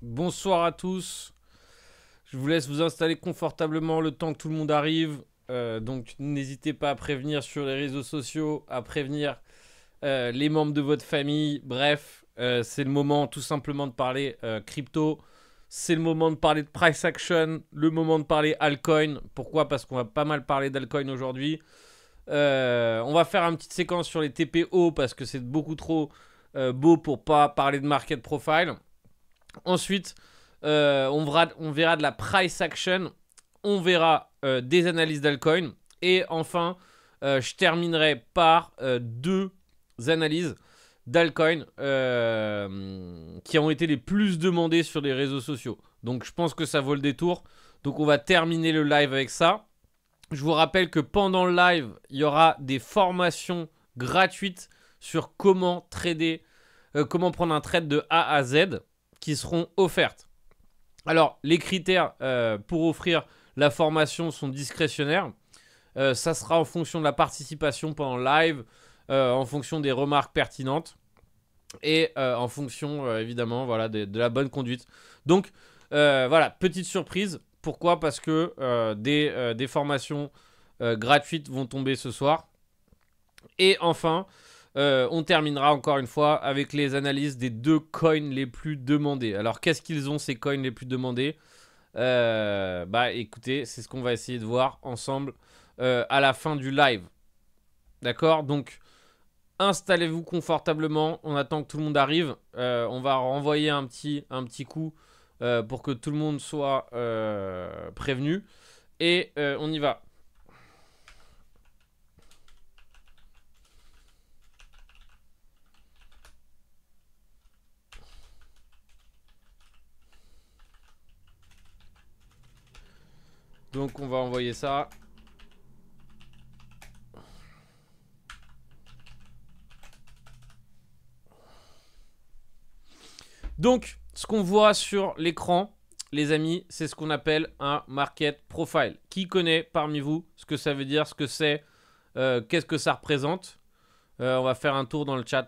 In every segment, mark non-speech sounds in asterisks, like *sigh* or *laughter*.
Bonsoir à tous. Je vous laisse vous installer confortablement le temps que tout le monde arrive. Euh, donc n'hésitez pas à prévenir sur les réseaux sociaux, à prévenir euh, les membres de votre famille. Bref, euh, c'est le moment tout simplement de parler crypto. C'est le moment de parler de price action, le moment de parler altcoin. Pourquoi Parce qu'on va pas mal parler d'alcoin aujourd'hui. on va faire une petite séquence sur les TPO parce que c'est beaucoup trop beau pour pas parler de market profile. Ensuite, euh, on, verra, de la price action, on verra euh, des analyses d'alcoin. Et enfin, euh, je terminerai par deux analyses d'alcoin qui ont été les plus demandées sur les réseaux sociaux. Donc je pense que ça vaut le détour. Donc on va terminer le live avec ça. Je vous rappelle que pendant le live, il y aura des formations gratuites sur comment trader, comment prendre un trade de A à Z qui seront offertes. Alors, les critères euh, pour offrir la formation sont discrétionnaires. Euh, ça sera en fonction de la participation pendant live, euh, en fonction des remarques pertinentes et en fonction évidemment voilà, de, la bonne conduite. Donc voilà, petite surprise. Pourquoi Parce que des, des, formations gratuites vont tomber ce soir. Et enfin, euh, on terminera encore une fois avec les analyses des deux coins les plus demandés. Alors, qu'est-ce qu'ils ont ces coins les plus demandés euh, Bah, écoutez, c'est ce qu'on va essayer de voir ensemble euh, à la fin du live. D'accord Donc, installez-vous confortablement. On attend que tout le monde arrive. on va renvoyer un petit, un petit coup pour que tout le monde soit prévenu. Et on y va. Donc on va envoyer ça. Donc, ce qu'on voit sur l'écran, les amis, c'est ce qu'on appelle un market profile. Qui connaît parmi vous ce que ça veut dire, ce que c'est, euh, qu'est-ce que ça représente euh, On va faire un tour dans le chat.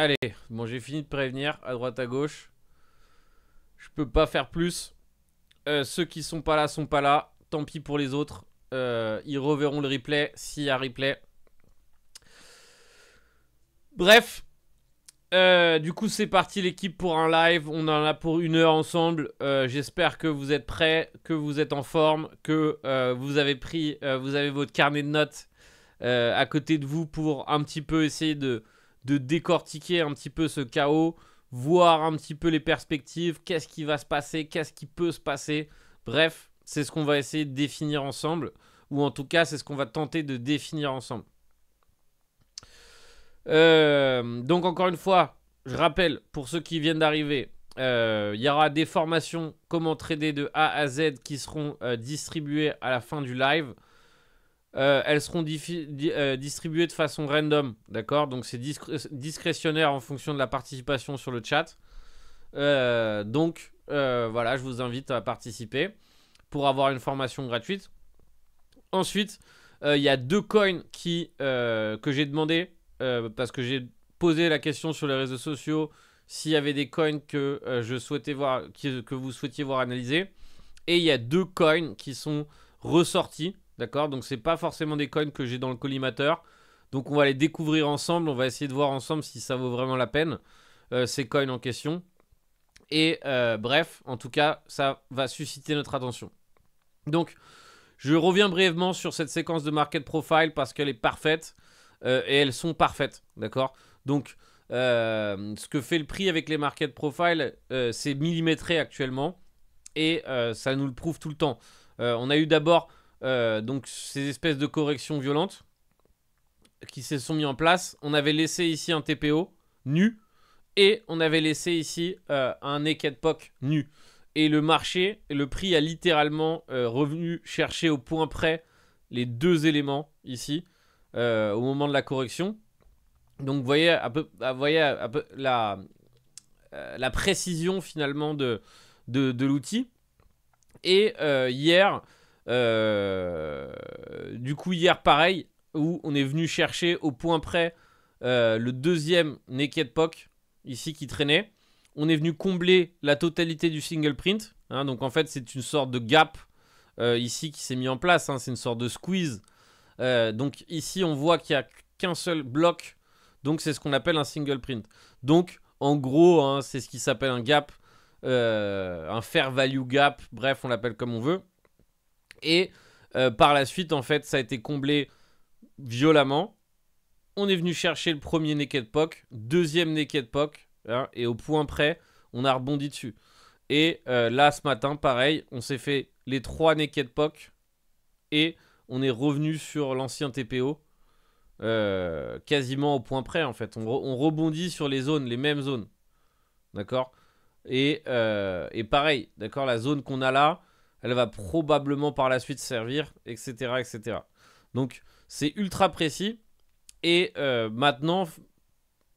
Allez, bon, j'ai fini de prévenir à droite à gauche. Je peux pas faire plus. Euh, ceux qui sont pas là sont pas là. Tant pis pour les autres. Euh, ils reverront le replay s'il y a replay. Bref, euh, du coup, c'est parti l'équipe pour un live. On en a pour une heure ensemble. J'espère que vous êtes prêts, que vous êtes en forme, que vous avez pris, vous avez votre carnet de notes à côté de vous pour un petit peu essayer de de décortiquer un petit peu ce chaos, voir un petit peu les perspectives, qu'est-ce qui va se passer, qu'est-ce qui peut se passer. Bref, c'est ce qu'on va essayer de définir ensemble, ou en tout cas, c'est ce qu'on va tenter de définir ensemble. Euh, donc encore une fois, je rappelle, pour ceux qui viennent d'arriver, euh, il y aura des formations comment trader de A à Z qui seront euh, distribuées à la fin du live. Euh, elles seront euh, distribuées de façon random, d'accord Donc c'est discrétionnaire en fonction de la participation sur le chat. Euh, donc voilà, je vous invite à participer pour avoir une formation gratuite. Ensuite, il y a deux coins que j'ai demandé parce que j'ai posé la question sur les réseaux sociaux s'il y avait des coins que je souhaitais voir, que vous souhaitiez voir analyser. Et il y a deux coins qui sont ressortis D'accord Donc, ce n'est pas forcément des coins que j'ai dans le collimateur. Donc, on va les découvrir ensemble. On va essayer de voir ensemble si ça vaut vraiment la peine, euh, ces coins en question. Et euh, bref, en tout cas, ça va susciter notre attention. Donc, je reviens brièvement sur cette séquence de market profile parce qu'elle est parfaite. Euh, et elles sont parfaites, d'accord Donc, ce que fait le prix avec les market Profile, c'est millimétré actuellement et ça nous le prouve tout le temps. on a eu d'abord euh, donc ces espèces de corrections violentes qui se sont mises en place. On avait laissé ici un TPO nu et on avait laissé ici euh, un naked nu. Et le marché, le prix a littéralement euh, revenu chercher au point près les deux éléments ici au moment de la correction. Donc vous voyez, voyez la, la précision finalement de, de l'outil. Et hier, euh, du coup, hier, pareil, où on est venu chercher au point près euh, le deuxième Naked poc ici, qui traînait. On est venu combler la totalité du single print. Hein. donc, en fait, c'est une sorte de gap euh, ici qui s'est mis en place. Hein. c'est une sorte de squeeze. donc, ici, on voit qu'il n'y a qu'un seul bloc. Donc, c'est ce qu'on appelle un single print. Donc, en gros, hein, c'est ce qui s'appelle un gap, un fair value gap, bref, on l'appelle comme on veut. Et euh, par la suite, en fait, ça a été comblé violemment. On est venu chercher le premier naked pock, deuxième naked pock, hein, et au point près, on a rebondi dessus. Et euh, là, ce matin, pareil, on s'est fait les trois naked pock et on est revenu sur l'ancien TPO. Euh, quasiment au point près en fait. On, rebondit sur les zones, les mêmes zones. D'accord et, pareil, d'accord, la zone qu'on a là, elle va probablement par la suite servir, etc. etc. Donc c'est ultra précis. Et euh, maintenant,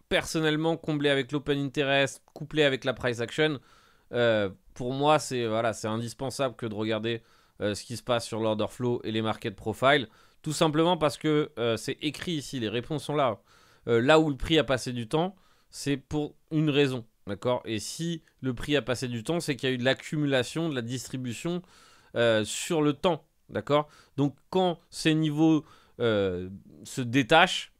personnellement, comblé avec l'open interest, couplé avec la price action, euh, pour moi, c'est voilà, indispensable que de regarder euh, ce qui se passe sur l'order flow et les market profile. Tout simplement parce que c'est écrit ici, les réponses sont là. là où le prix a passé du temps, c'est pour une raison. D'accord Et si le prix a passé du temps, c'est qu'il y a eu de l'accumulation, de la distribution euh, sur le temps. D'accord Donc quand ces niveaux euh, se détachent,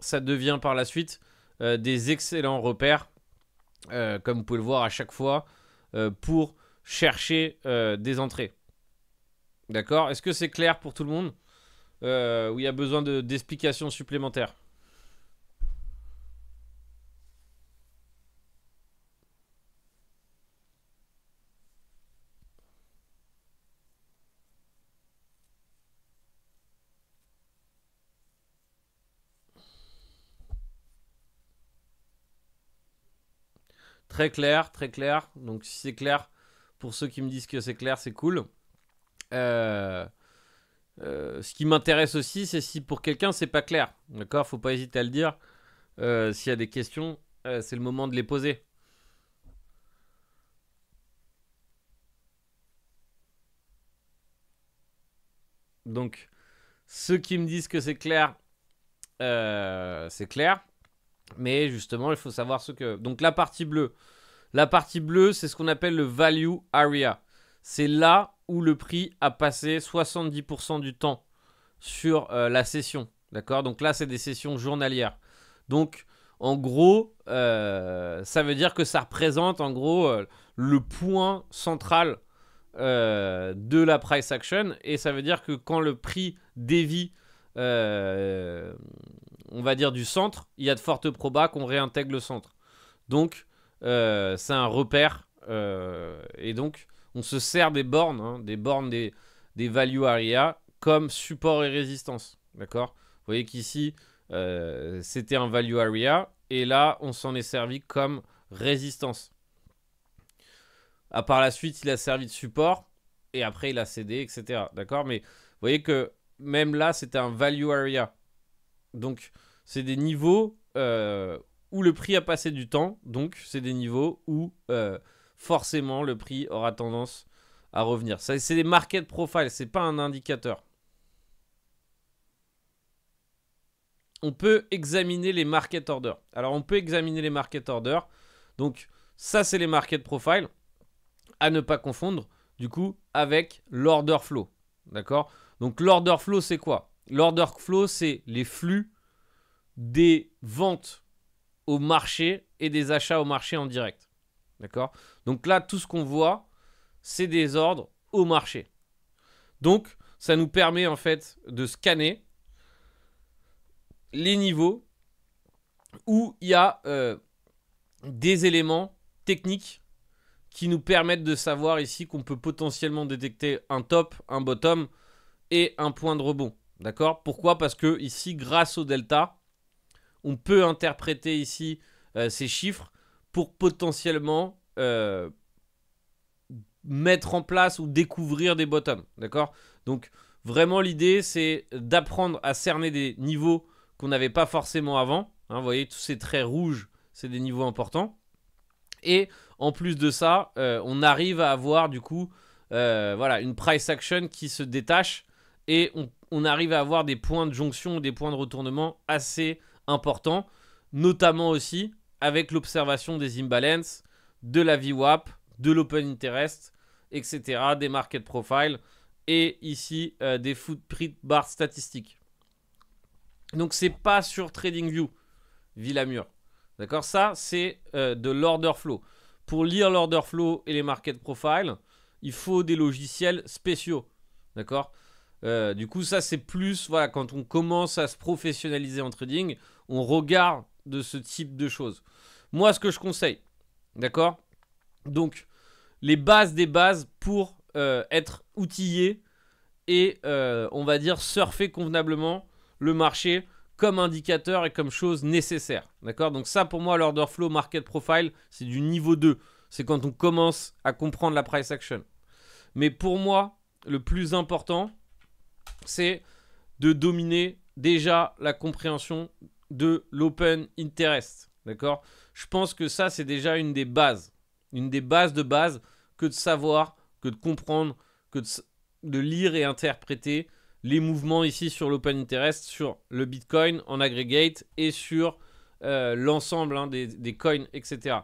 ça devient par la suite euh, des excellents repères, comme vous pouvez le voir à chaque fois, pour chercher des entrées. D'accord Est-ce que c'est clair pour tout le monde Ou il y a besoin d'explications supplémentaires clair, très clair. Donc si c'est clair, pour ceux qui me disent que c'est clair, c'est cool. Euh, euh, ce qui m'intéresse aussi, c'est si pour quelqu'un c'est pas clair. D'accord Faut pas hésiter à le dire. Euh, s'il y a des questions, c'est le moment de les poser. Donc, ceux qui me disent que c'est clair, c'est clair. Mais justement, il faut savoir ce que... Donc la partie bleue. La partie bleue, c'est ce qu'on appelle le value area. C'est là où le prix a passé 70% du temps sur euh, la session. D'accord Donc là, c'est des sessions journalières. Donc, en gros, euh, ça veut dire que ça représente en gros euh, le point central de la price action. Et ça veut dire que quand le prix dévie on va dire, du centre, il y a de fortes probas qu'on réintègre le centre. Donc, euh, c'est un repère. Euh, et donc, on se sert des bornes, hein, des bornes des, value area comme support et résistance. D'accord Vous voyez qu'ici, euh, c'était un value area. Et là, on s'en est servi comme résistance. À part la suite, il a servi de support. Et après, il a cédé, etc. D'accord Mais vous voyez que même là, c'était un value area. Donc, c'est des niveaux euh, où le prix a passé du temps. Donc, c'est des niveaux où euh, forcément le prix aura tendance à revenir. C'est des market profiles, c'est pas un indicateur. On peut examiner les market orders. Alors, on peut examiner les market orders. Donc, ça, c'est les market profiles à ne pas confondre, du coup, avec l'order flow. D'accord Donc, l'order flow, c'est quoi L'order flow, c'est les flux des ventes au marché et des achats au marché en direct. D'accord Donc là, tout ce qu'on voit, c'est des ordres au marché. Donc, ça nous permet en fait de scanner les niveaux où il y a euh, des éléments techniques qui nous permettent de savoir ici qu'on peut potentiellement détecter un top, un bottom et un point de rebond. D'accord Pourquoi Parce que ici, grâce au delta, on peut interpréter ici euh, ces chiffres pour potentiellement euh, mettre en place ou découvrir des bottoms. D'accord Donc vraiment l'idée c'est d'apprendre à cerner des niveaux qu'on n'avait pas forcément avant. Hein, vous voyez, tous ces traits rouges, c'est des niveaux importants. Et en plus de ça, euh, on arrive à avoir du coup voilà, une price action qui se détache et on on arrive à avoir des points de jonction, des points de retournement assez importants, notamment aussi avec l'observation des imbalances, de la VWAP, de l'open interest, etc., des market profiles et ici euh, des footprint bar statistiques. Donc c'est pas sur TradingView, Villamur. D'accord Ça, c'est euh, de l'order flow. Pour lire l'order flow et les market profiles, il faut des logiciels spéciaux. D'accord euh, du coup, ça, c'est plus, voilà, quand on commence à se professionnaliser en trading, on regarde de ce type de choses. Moi, ce que je conseille, d'accord Donc, les bases des bases pour euh, être outillé et, euh, on va dire, surfer convenablement le marché comme indicateur et comme chose nécessaire, d'accord Donc ça, pour moi, l'order flow market profile, c'est du niveau 2. C'est quand on commence à comprendre la price action. Mais pour moi, le plus important, c'est de dominer déjà la compréhension de l'open interest. D'accord Je pense que ça, c'est déjà une des bases. Une des bases de base que de savoir, que de comprendre, que de, lire et interpréter les mouvements ici sur l'open interest, sur le Bitcoin en aggregate et sur euh, l'ensemble hein, des, coins, etc.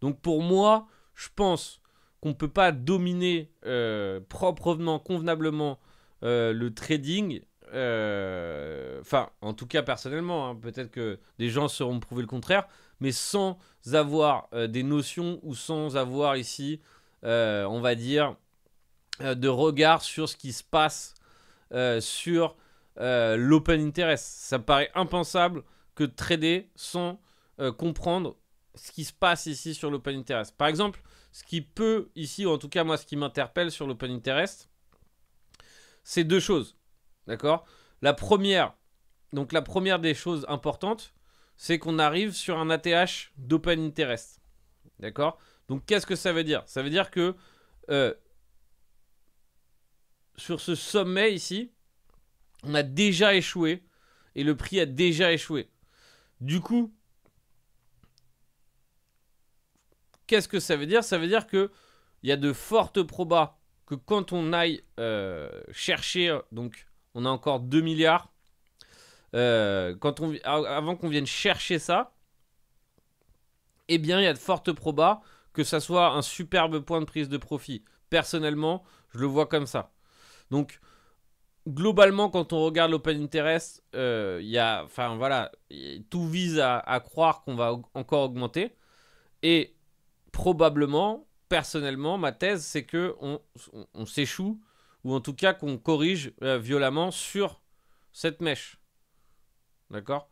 Donc pour moi, je pense qu'on ne peut pas dominer euh, proprement, convenablement euh, le trading, euh, enfin, en tout cas personnellement, hein, peut-être que des gens seront prouver le contraire, mais sans avoir euh, des notions ou sans avoir ici, on va dire, de regard sur ce qui se passe sur l'open interest. Ça paraît impensable que trader sans comprendre ce qui se passe ici sur l'open interest. Par exemple, ce qui peut ici, ou en tout cas moi, ce qui m'interpelle sur l'open interest, c'est deux choses. D'accord La première, donc la première des choses importantes, c'est qu'on arrive sur un ATH d'open interest. D'accord Donc qu'est-ce que ça veut dire Ça veut dire que euh, sur ce sommet ici, on a déjà échoué et le prix a déjà échoué. Du coup, qu'est-ce que ça veut dire Ça veut dire que il y a de fortes probas que quand on aille euh, chercher, donc on a encore 2 milliards, euh, quand on, avant qu'on vienne chercher ça, eh bien il y a de fortes probas que ça soit un superbe point de prise de profit. Personnellement, je le vois comme ça. Donc, globalement, quand on regarde l'open interest, euh, il y a, enfin voilà, tout vise à croire qu'on va encore augmenter. Et probablement, personnellement, ma thèse, c'est que on, s'échoue, ou en tout cas qu'on corrige euh, violemment sur cette mèche. D'accord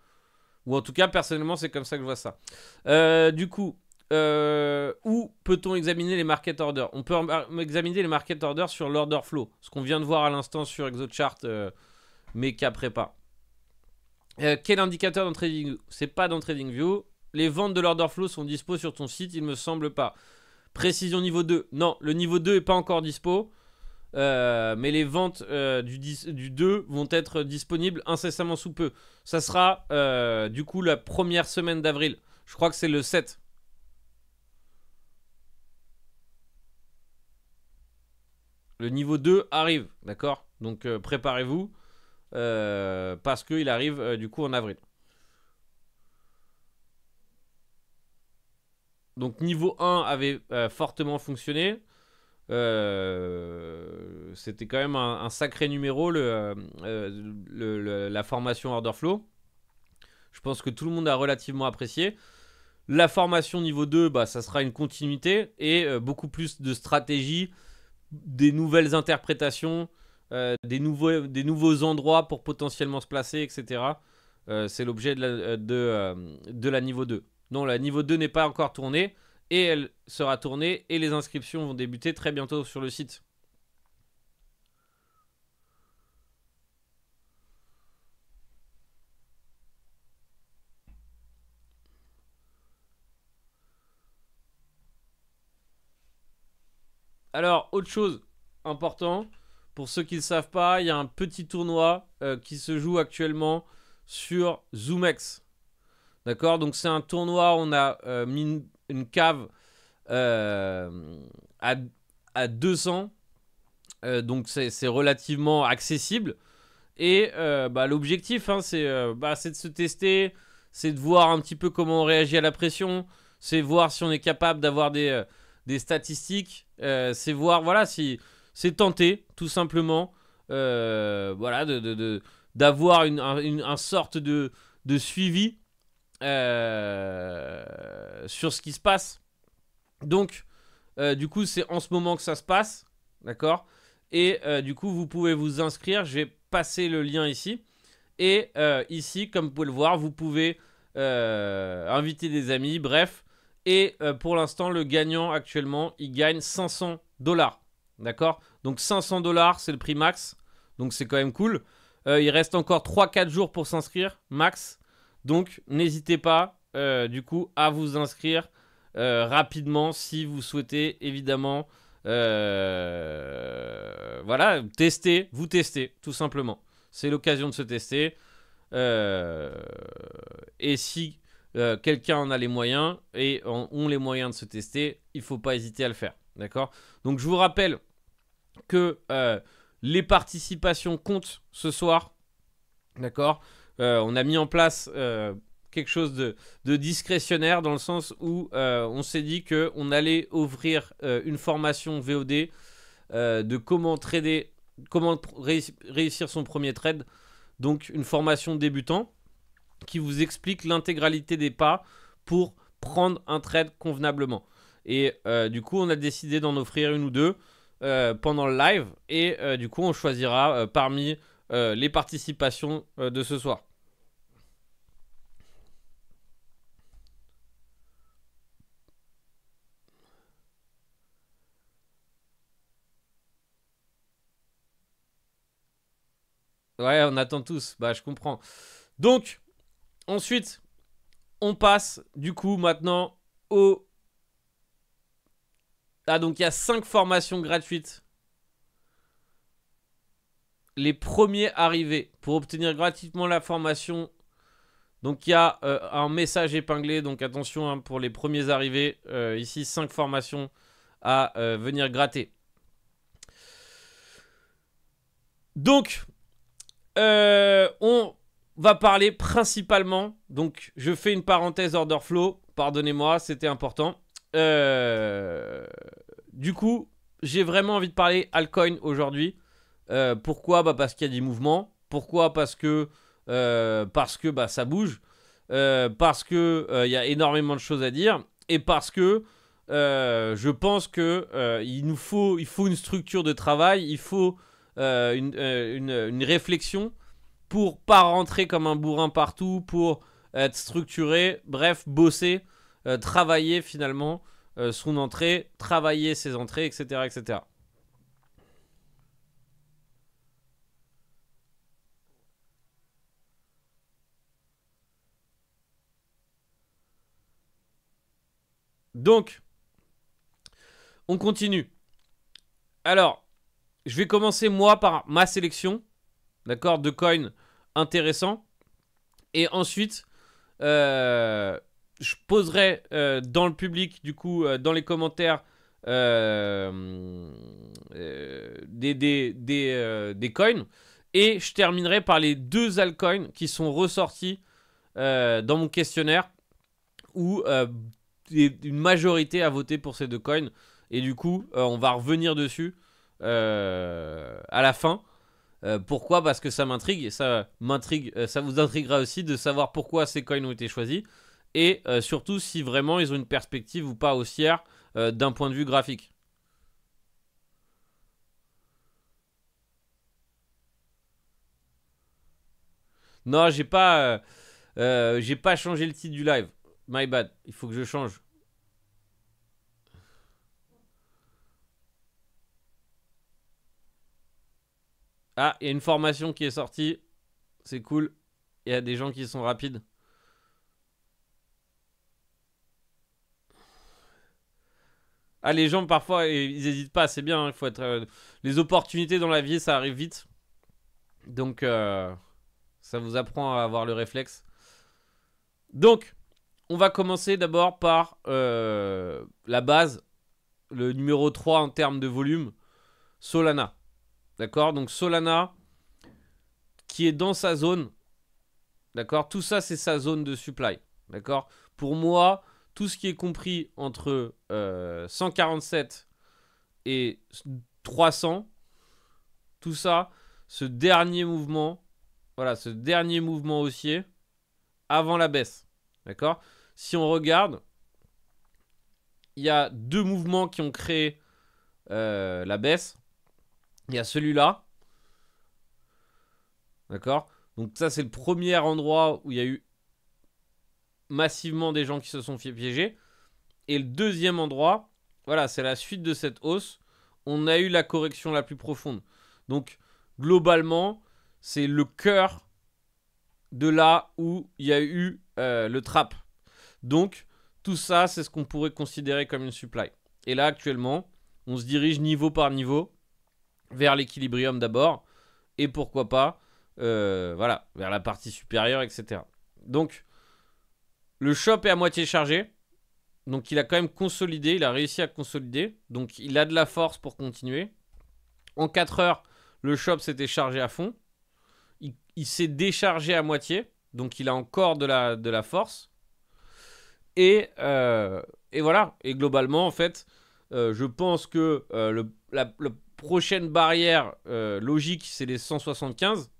Ou en tout cas, personnellement, c'est comme ça que je vois ça. Euh, du coup, euh, où peut-on examiner les market orders On peut examiner les market orders sur l'order flow, ce qu'on vient de voir à l'instant sur ExoChart, mais qu'après pas. quel indicateur dans TradingView C'est pas dans TradingView. Les ventes de l'order flow sont dispo sur ton site, il me semble pas. Précision niveau 2. Non, le niveau 2 n'est pas encore dispo. Euh, mais les ventes euh, du, 2 vont être disponibles incessamment sous peu. Ça sera euh, du coup la première semaine d'avril. Je crois que c'est le 7. Le niveau 2 arrive, d'accord Donc préparez-vous parce qu'il arrive du coup en avril. Donc niveau 1 avait euh, fortement fonctionné. Euh, c'était quand même un, sacré numéro euh, le, la formation Order Flow. Je pense que tout le monde a relativement apprécié. La formation niveau 2, bah, ça sera une continuité et beaucoup plus de stratégie, des nouvelles interprétations, des, nouveaux, des nouveaux endroits pour potentiellement se placer, etc. C'est l'objet de, de la niveau 2. Non, la niveau 2 n'est pas encore tournée, et elle sera tournée, et les inscriptions vont débuter très bientôt sur le site. Alors, autre chose importante, pour ceux qui ne le savent pas, il y a un petit tournoi euh, qui se joue actuellement sur Zoomex. D'accord Donc c'est un tournoi, on a euh, mis une, cave euh, à, à, 200. Euh, donc c'est relativement accessible. Et bah, l'objectif, hein, c'est bah, de se tester, c'est de voir un petit peu comment on réagit à la pression, c'est voir si on est capable d'avoir des, des, statistiques, c'est voir, voilà, si c'est tenter, tout simplement, voilà, d'avoir de, de, une, une, sorte de, de suivi euh, sur ce qui se passe. Donc, euh, du coup, c'est en ce moment que ça se passe. D'accord Et euh, du coup, vous pouvez vous inscrire. J'ai passé le lien ici. Et ici, comme vous pouvez le voir, vous pouvez inviter des amis. Bref, et pour l'instant, le gagnant actuellement, il gagne 500 dollars. D'accord Donc 500 dollars, c'est le prix max. Donc c'est quand même cool. il reste encore 3-4 jours pour s'inscrire, max. Donc, n'hésitez pas, euh, du coup, à vous inscrire euh, rapidement si vous souhaitez, évidemment, euh, voilà, tester, vous tester, tout simplement. C'est l'occasion de se tester. et si quelqu'un en a les moyens et ont les moyens de se tester, il ne faut pas hésiter à le faire. D'accord Donc, je vous rappelle que les participations comptent ce soir. D'accord euh, on a mis en place euh, quelque chose de, discrétionnaire dans le sens où euh, on s'est dit qu'on allait ouvrir une formation VOD de comment trader, comment réussir son premier trade. Donc une formation débutant qui vous explique l'intégralité des pas pour prendre un trade convenablement. Et du coup, on a décidé d'en offrir une ou deux pendant le live. Et du coup, on choisira parmi les participations de ce soir. Ouais, on attend tous. Bah, je comprends. Donc, ensuite, on passe du coup maintenant au... Ah, donc il y a 5 formations gratuites. Les premiers arrivés pour obtenir gratuitement la formation. Donc il y a euh, un message épinglé. Donc attention hein, pour les premiers arrivés. Euh, ici, 5 formations à euh, venir gratter. Donc, euh, on va parler principalement, donc je fais une parenthèse order flow, pardonnez-moi, c'était important. Euh, du coup, j'ai vraiment envie de parler Alcoin aujourd'hui. Euh, pourquoi bah, Parce qu'il y a des mouvements. Pourquoi Parce que, parce que bah, ça bouge. parce que il y a énormément de choses à dire. Et parce que je pense que il nous faut, il faut une structure de travail. Il faut euh, euh, une, réflexion pour pas rentrer comme un bourrin partout, pour être structuré, bref, bosser, euh, travailler finalement son entrée, travailler ses entrées, etc. etc. Donc, on continue. Alors, je vais commencer moi par ma sélection, d'accord, de coins intéressants. Et ensuite, euh, je poserai euh, dans le public, du coup, euh, dans les commentaires, des, des, des, coins. Et je terminerai par les deux altcoins qui sont ressortis dans mon questionnaire, où une majorité a voté pour ces deux coins. Et du coup, on va revenir dessus euh, à la fin. Euh, pourquoi Parce que ça m'intrigue et ça m'intrigue. Euh, ça vous intriguera aussi de savoir pourquoi ces coins ont été choisis et surtout si vraiment ils ont une perspective ou pas haussière d'un point de vue graphique. Non, j'ai pas, j'ai pas changé le titre du live. My bad. Il faut que je change. Ah, il y a une formation qui est sortie. C'est cool. Il y a des gens qui sont rapides. Ah, les gens, parfois, ils n'hésitent pas. C'est bien. Il hein, faut être. Euh, les opportunités dans la vie, ça arrive vite. Donc, euh, ça vous apprend à avoir le réflexe. Donc, on va commencer d'abord par euh, la base, le numéro 3 en termes de volume, Solana. D'accord Donc Solana, qui est dans sa zone. D'accord Tout ça, c'est sa zone de supply. D'accord Pour moi, tout ce qui est compris entre 147 euh, et 300, tout ça, ce dernier mouvement, voilà, ce dernier mouvement haussier avant la baisse. D'accord Si on regarde, il y a deux mouvements qui ont créé euh, la baisse. Il y a celui-là. D'accord Donc ça, c'est le premier endroit où il y a eu massivement des gens qui se sont fait piéger. Et le deuxième endroit, voilà, c'est la suite de cette hausse. On a eu la correction la plus profonde. Donc, globalement, c'est le cœur de là où il y a eu euh, le trap. Donc, tout ça, c'est ce qu'on pourrait considérer comme une supply. Et là, actuellement, on se dirige niveau par niveau vers l'équilibrium d'abord, et pourquoi pas, euh, voilà, vers la partie supérieure, etc. Donc, le shop est à moitié chargé, donc il a quand même consolidé, il a réussi à consolider, donc il a de la force pour continuer. En 4 heures, le shop s'était chargé à fond, il, s'est déchargé à moitié, donc il a encore de la, de la force. Et, euh, et voilà, et globalement, en fait, euh, je pense que le Prochaine barrière euh, logique, c'est les 175.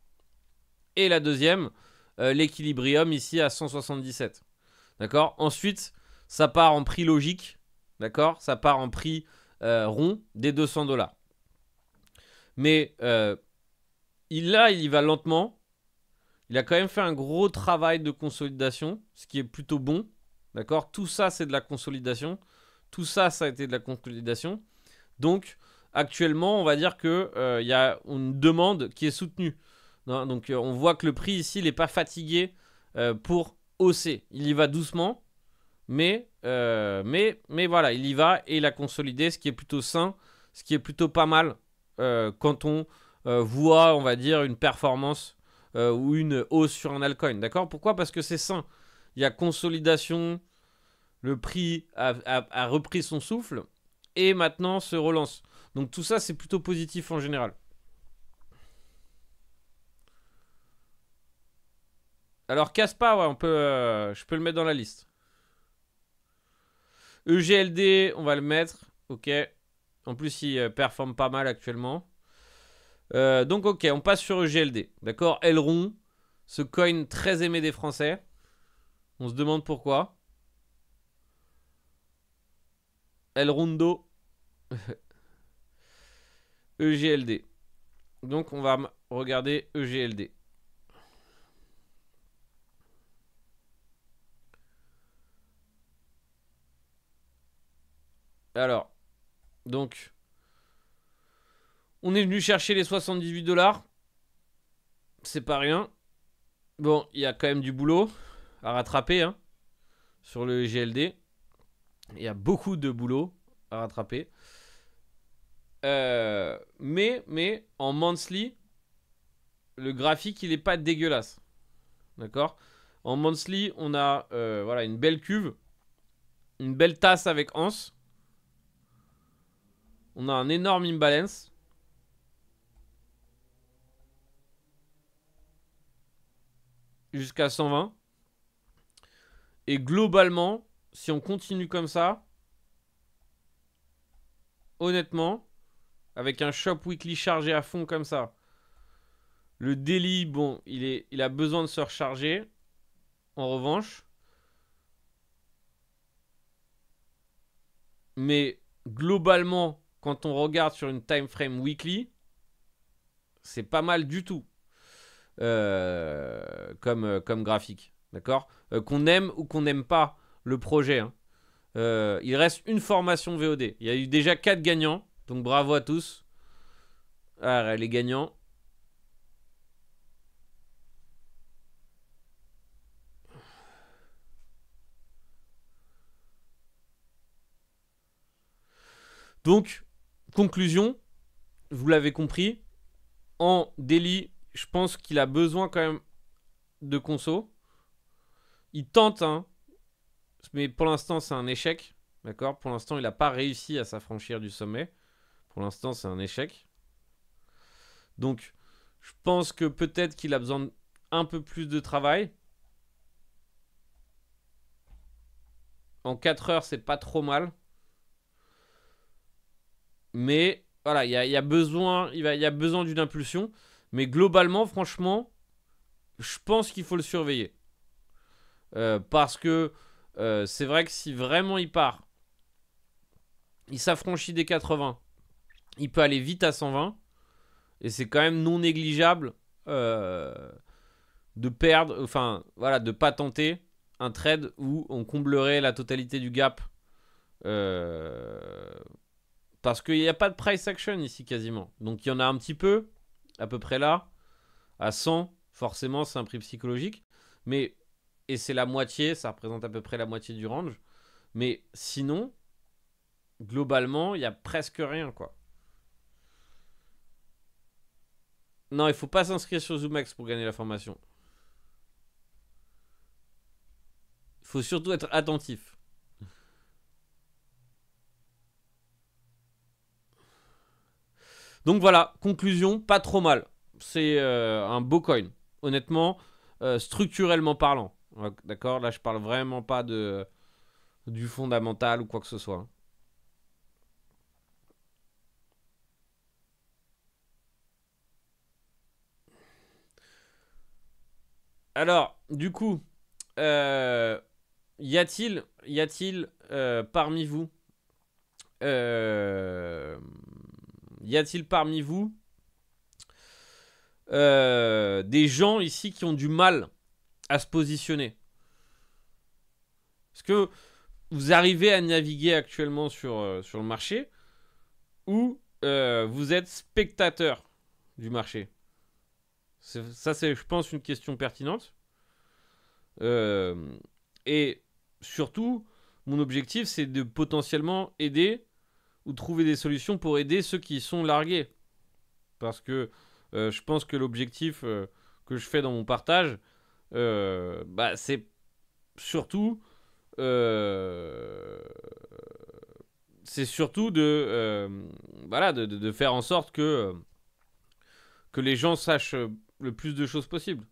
Et la deuxième, euh, l'équilibrium ici à 177. D'accord Ensuite, ça part en prix logique. D'accord Ça part en prix euh, rond des 200 dollars. Mais il, là, il y va lentement. Il a quand même fait un gros travail de consolidation, ce qui est plutôt bon. D'accord Tout ça, c'est de la consolidation. Tout ça, ça a été de la consolidation. Donc, actuellement, on va dire qu'il euh, y a une demande qui est soutenue. Hein, donc euh, on voit que le prix ici, n'est pas fatigué euh, pour hausser. Il y va doucement, mais, mais, mais voilà, il y va et il a consolidé, ce qui est plutôt sain, ce qui est plutôt pas mal quand on voit, on va dire, une performance ou une hausse sur un altcoin. D'accord Pourquoi Parce que c'est sain. Il y a consolidation, le prix a repris son souffle et maintenant se relance. Donc tout ça, c'est plutôt positif en général. Alors casse pas, on peut, euh, je peux le mettre dans la liste. EGLD, on va le mettre. Ok. En plus, il euh, performe pas mal actuellement. Euh, donc ok, on passe sur EGLD. D'accord Elrond, ce coin très aimé des Français. On se demande pourquoi. Elrondo... *laughs* EGLD. Donc on va regarder EGLD. Alors, donc, on est venu chercher les 78 dollars. C'est pas rien. Bon, il y a quand même du boulot à rattraper hein, sur le e GLD. Il y a beaucoup de boulot à rattraper. Euh, mais, mais en monthly, le graphique, il est pas dégueulasse. D'accord En monthly, on a euh, voilà, une belle cuve, une belle tasse avec Anse On a un énorme imbalance. Jusqu'à 120. Et globalement, si on continue comme ça, honnêtement, avec un shop weekly chargé à fond comme ça. Le daily, bon, il, est, il a besoin de se recharger. En revanche. Mais globalement, quand on regarde sur une time frame weekly, c'est pas mal du tout. Euh, comme, euh, comme graphique. D'accord euh, Qu'on aime ou qu'on n'aime pas le projet. Hein. il reste une formation VOD. Il y a eu déjà 4 gagnants. Donc bravo à tous. Ah, elle est gagnants. Donc, conclusion, vous l'avez compris, en délit, je pense qu'il a besoin quand même de conso. Il tente, hein, mais pour l'instant c'est un échec, d'accord Pour l'instant il n'a pas réussi à s'affranchir du sommet. Pour l'instant, c'est un échec. Donc, je pense que peut-être qu'il a besoin d'un peu plus de travail. En 4 heures, c'est pas trop mal. Mais voilà, il y, a, besoin, il y besoin d'une impulsion. Mais globalement, franchement, je pense qu'il faut le surveiller. Euh, parce que euh, c'est vrai que si vraiment il part, il s'affranchit des 80, il peut aller vite à 120. Et c'est quand même non négligeable euh, de perdre, enfin voilà, de pas tenter un trade où on comblerait la totalité du gap. Euh, parce qu'il n'y a pas de price action ici quasiment. Donc il y en a un petit peu, à peu près là. À 100, forcément, c'est un prix psychologique. Mais, et c'est la moitié, ça représente à peu près la moitié du range. Mais sinon, globalement, il n'y a presque rien quoi. Non, il faut pas s'inscrire sur Zoomax pour gagner la formation. Il faut surtout être attentif. Donc voilà, conclusion, pas trop mal. C'est euh, un beau coin, honnêtement, euh, structurellement parlant. D'accord Là, je parle vraiment pas de du fondamental ou quoi que ce soit. Hein. Alors, du coup, euh, y a-t-il, y a-t-il euh, parmi vous, euh, y a-t-il parmi vous des gens ici qui ont du mal à se positionner Est-ce que vous arrivez à naviguer actuellement sur, sur le marché ou vous êtes spectateur du marché ça, c'est, je pense, une question pertinente. Euh, et surtout, mon objectif, c'est de potentiellement aider ou trouver des solutions pour aider ceux qui sont largués. Parce que euh, je pense que l'objectif euh, que je fais dans mon partage, bah, c'est surtout, c'est surtout de, voilà, faire en sorte que, que les gens sachent le plus de choses possible.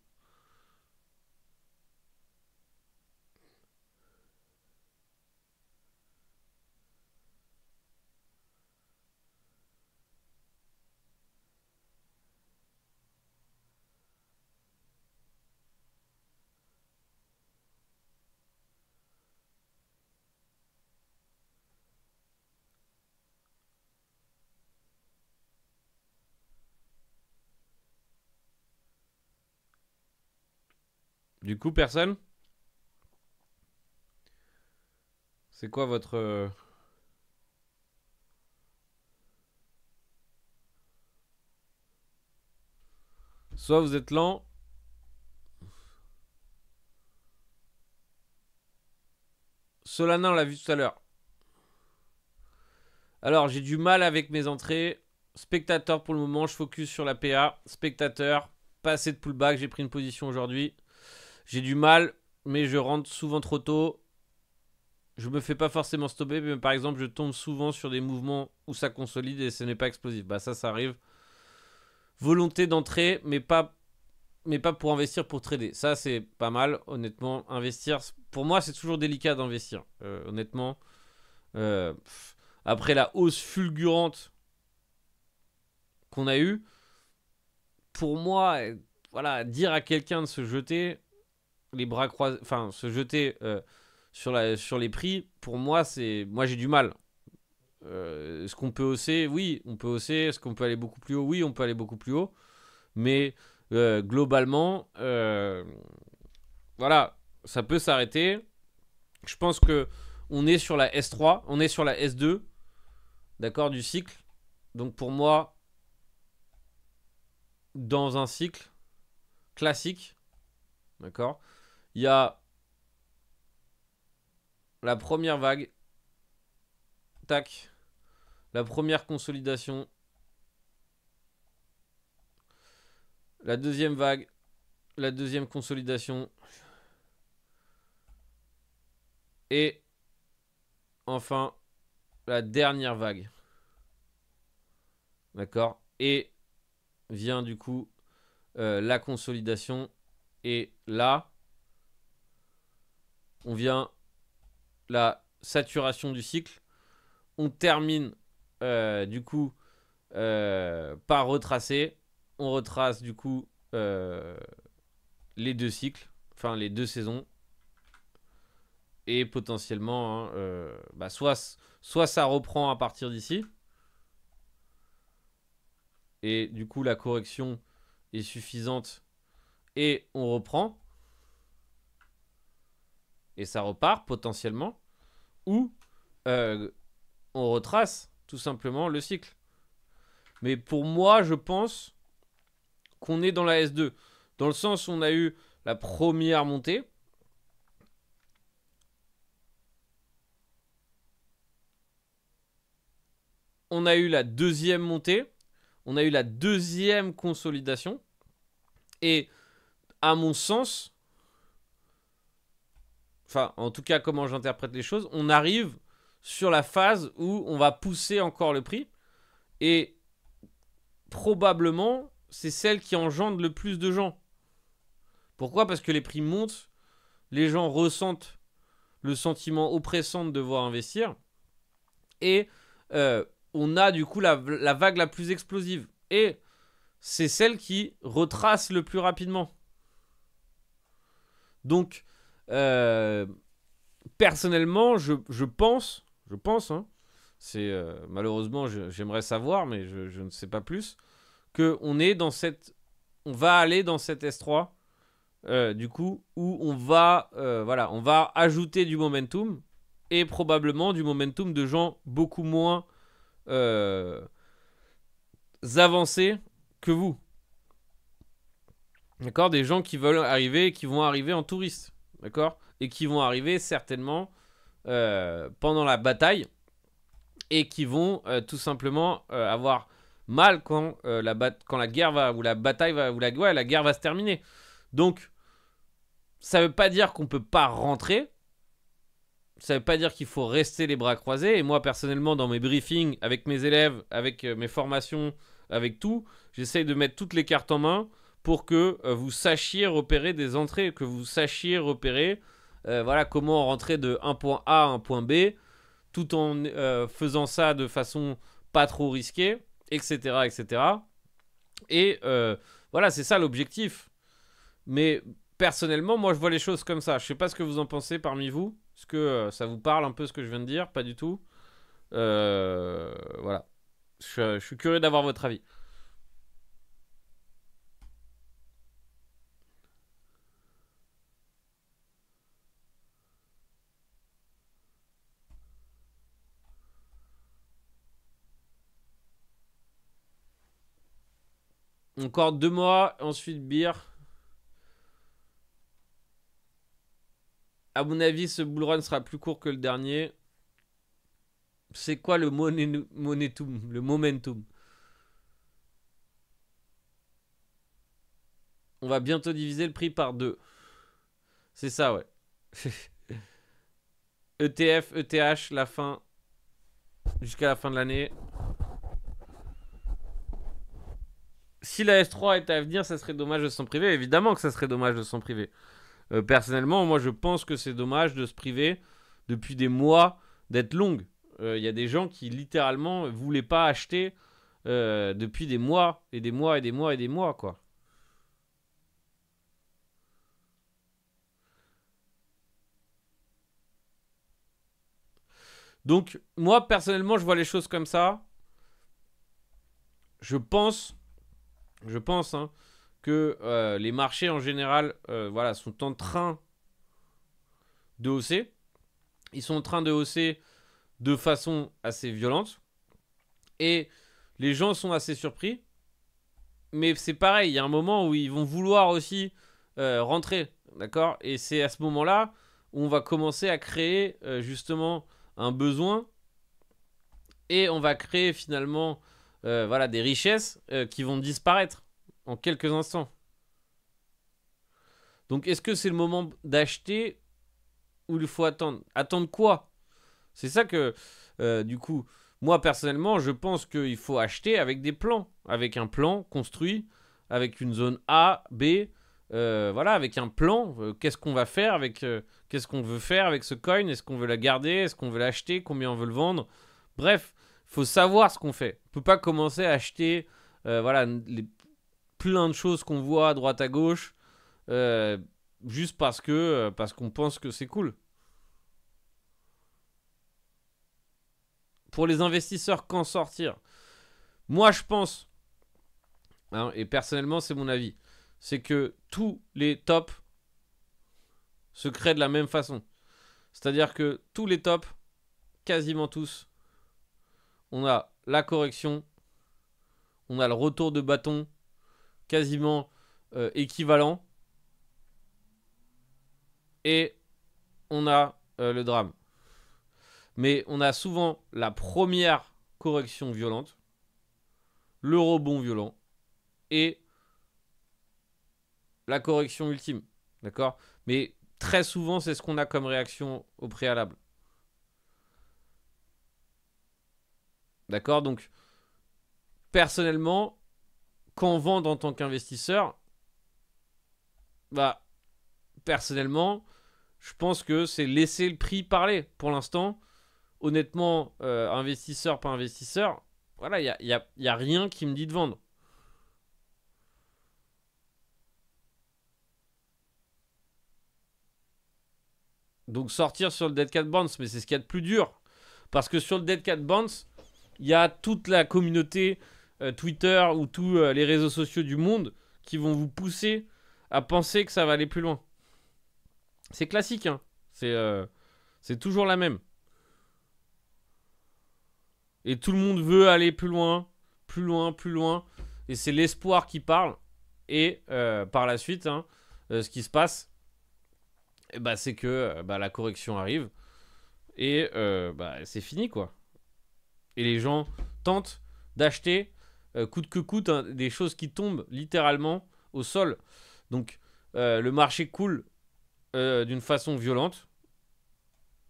Du coup, personne C'est quoi votre... Euh, Soit vous êtes lent. Solana, on l'a vu tout à l'heure. Alors, j'ai du mal avec mes entrées. Spectateur pour le moment, je focus sur la PA. Spectateur, pas assez de pullback, j'ai pris une position aujourd'hui. J'ai du mal, mais je rentre souvent trop tôt. Je me fais pas forcément stopper, mais par exemple, je tombe souvent sur des mouvements où ça consolide et ce n'est pas explosif. Bah ça, ça arrive. Volonté d'entrer, mais pas, mais pas pour investir pour trader. Ça, c'est pas mal, honnêtement. Investir, pour moi, c'est toujours délicat d'investir, euh, honnêtement. Euh, après la hausse fulgurante qu'on a eue, pour moi, euh, voilà, dire à quelqu'un de se jeter, les bras croisés, enfin, se jeter euh, sur, la, sur les prix, pour moi, c'est, moi j'ai du mal. Euh, est-ce qu'on peut hausser Oui, on peut hausser. Est-ce qu'on peut aller beaucoup plus haut Oui, on peut aller beaucoup plus haut. Mais euh, globalement, voilà, ça peut s'arrêter. Je pense que on est sur la S3, on est sur la S2, d'accord, du cycle. Donc pour moi, dans un cycle classique, d'accord, il y a la première vague. Tac. La première consolidation. La deuxième vague. La deuxième consolidation. Et enfin, la dernière vague. D'accord Et vient du coup euh, la consolidation. Et là, on vient la saturation du cycle. On termine euh, du coup euh, par retracer. On retrace du coup euh, les deux cycles, enfin les deux saisons. Et potentiellement, hein, bah, soit, soit ça reprend à partir d'ici. Et du coup, la correction est suffisante. Et on reprend et ça repart potentiellement, ou euh, on retrace tout simplement le cycle. Mais pour moi, je pense qu'on est dans la S2, dans le sens où on a eu la première montée. On a eu la deuxième montée, on a eu la deuxième consolidation, et à mon sens, enfin en tout cas comment j'interprète les choses, on arrive sur la phase où on va pousser encore le prix. Et probablement, c'est celle qui engendre le plus de gens. Pourquoi Parce que les prix montent, les gens ressentent le sentiment oppressant de devoir investir. Et euh, on a du coup la, la vague la plus explosive. Et c'est celle qui retrace le plus rapidement. Donc, euh, personnellement, je, pense, je pense, hein, c'est euh, malheureusement, j'aimerais savoir, mais je, ne sais pas plus, que on est dans cette, on va aller dans cette S3, euh, du coup, où on va, voilà, on va ajouter du momentum et probablement du momentum de gens beaucoup moins avancés que vous. D'accord Des gens qui veulent arriver, qui vont arriver en touriste. D'accord Et qui vont arriver certainement euh, pendant la bataille et qui vont euh, tout simplement euh, avoir mal quand, la quand la guerre va, ou la bataille va, ou la, la guerre va se terminer. Donc, ça ne veut pas dire qu'on ne peut pas rentrer. Ça ne veut pas dire qu'il faut rester les bras croisés. Et moi, personnellement, dans mes briefings, avec mes élèves, avec mes formations, avec tout, j'essaye de mettre toutes les cartes en main pour que euh, vous sachiez repérer des entrées, que vous sachiez repérer euh, voilà, comment rentrer de un point A à un point B, tout en euh, faisant ça de façon pas trop risquée, etc. etc. Et voilà, c'est ça l'objectif. Mais personnellement, moi je vois les choses comme ça. Je sais pas ce que vous en pensez parmi vous. Est-ce que ça vous parle un peu ce que je viens de dire Pas du tout. voilà. je suis curieux d'avoir votre avis. Encore deux mois, ensuite beer. À mon avis, ce run sera plus court que le dernier. C'est quoi le momentum Le momentum. On va bientôt diviser le prix par deux. C'est ça, ouais. *laughs* ETF, ETH, la fin. Jusqu'à la fin de l'année. si la s 3 est à venir, ça serait dommage de s'en priver. Évidemment que ça serait dommage de s'en priver. Euh, personnellement, moi, je pense que c'est dommage de se priver depuis des mois d'être longue. Il euh, y a des gens qui littéralement voulaient pas acheter euh, depuis des mois et des mois et des mois et des mois, quoi. Donc, moi, personnellement, je vois les choses comme ça. Je pense je pense hein, que euh, les marchés en général euh, voilà, sont en train de hausser. Ils sont en train de hausser de façon assez violente. Et les gens sont assez surpris. Mais c'est pareil, il y a un moment où ils vont vouloir aussi euh, rentrer. D'accord Et c'est à ce moment-là où on va commencer à créer justement un besoin. Et on va créer finalement euh, voilà, des richesses euh, qui vont disparaître en quelques instants. Donc est-ce que c'est le moment d'acheter ou il faut attendre Attendre quoi C'est ça que, euh, du coup, moi personnellement, je pense qu'il faut acheter avec des plans, avec un plan construit, avec une zone A, B, voilà, avec un plan. qu'est-ce qu'on va faire avec, qu'est-ce qu'on veut faire avec ce coin Est-ce qu'on veut la garder Est-ce qu'on veut l'acheter Combien on veut le vendre Bref, faut savoir ce qu'on fait. On peut pas commencer à acheter euh, voilà, plein de choses qu'on voit à droite à gauche euh, juste parce que euh, parce qu'on pense que c'est cool. Pour les investisseurs, qu'en sortir Moi, je pense, hein, et personnellement, c'est mon avis, c'est que tous les tops se créent de la même façon. C'est-à-dire que tous les tops, quasiment tous, on a la correction, on a le retour de bâton quasiment euh, équivalent, et on a euh, le drame. Mais on a souvent la première correction violente, le rebond violent, et la correction ultime. D'accord Mais très souvent, c'est ce qu'on a comme réaction au préalable. D'accord Donc, personnellement, quand vendre en tant qu'investisseur, bah, personnellement, je pense que c'est laisser le prix parler pour l'instant. Honnêtement, euh, investisseur par investisseur, voilà, il n'y a, y a rien qui me dit de vendre. Donc sortir sur le Dead Cat bonds, mais c'est ce qu'il y a de plus dur. Parce que sur le Dead Cat Bounce, il y a toute la communauté euh, Twitter ou tous euh, les réseaux sociaux du monde qui vont vous pousser à penser que ça va aller plus loin. C'est classique, hein. Euh, c'est toujours la même. Et tout le monde veut aller plus loin, plus loin, plus loin. Et c'est l'espoir qui parle. Et par la suite, hein, ce qui se passe, eh ben, c'est que bah, la correction arrive. Et bah, c'est fini, quoi. Et les gens tentent d'acheter euh, coûte que coûte hein, des choses qui tombent littéralement au sol. Donc euh, le marché coule euh, d'une façon violente.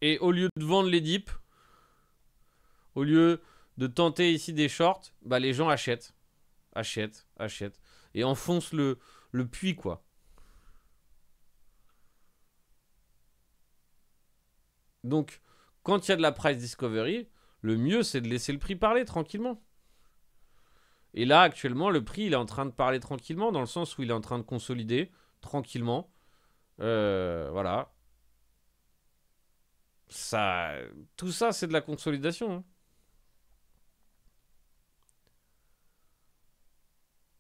Et au lieu de vendre les dips, au lieu de tenter ici des shorts, bah, les gens achètent, achètent, achètent. Et enfoncent le, le puits, quoi. Donc, quand il y a de la price discovery, le mieux, c'est de laisser le prix parler tranquillement. Et là, actuellement, le prix, il est en train de parler tranquillement, dans le sens où il est en train de consolider tranquillement. Euh, voilà. Ça, tout ça, c'est de la consolidation.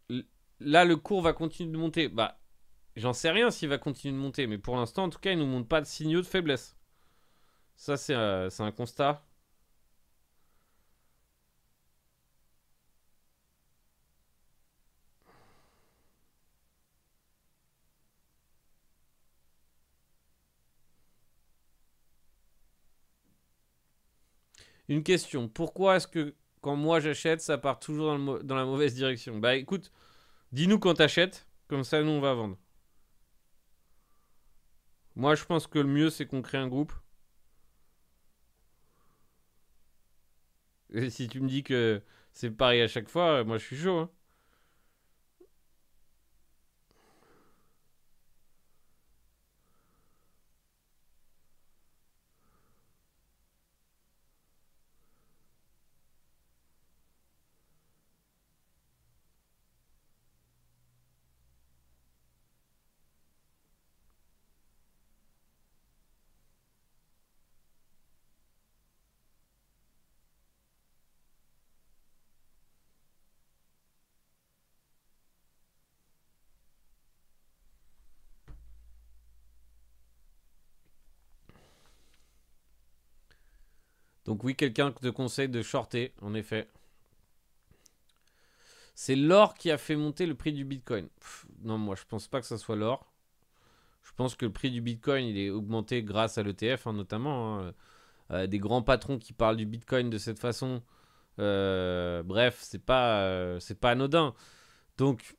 Hein. Là, le cours va continuer de monter. Bah, j'en sais rien s'il va continuer de monter, mais pour l'instant, en tout cas, il ne nous montre pas de signaux de faiblesse. Ça, c'est un constat Une question. Pourquoi est-ce que quand moi j'achète, ça part toujours dans, la mauvaise direction Bah écoute, dis-nous quand t'achètes, comme ça nous on va vendre. Moi je pense que le mieux c'est qu'on crée un groupe. Et si tu me dis que c'est pareil à chaque fois, moi je suis chaud. Hein. Donc oui, quelqu'un te conseille de shorter, en effet. C'est l'or qui a fait monter le prix du Bitcoin. non, moi, je pense pas que ça soit l'or. Je pense que le prix du Bitcoin, il est augmenté grâce à l'ETF, hein, notamment. Hein. Euh, des grands patrons qui parlent du Bitcoin de cette façon. Euh, bref, c'est pas, euh, pas anodin. Donc,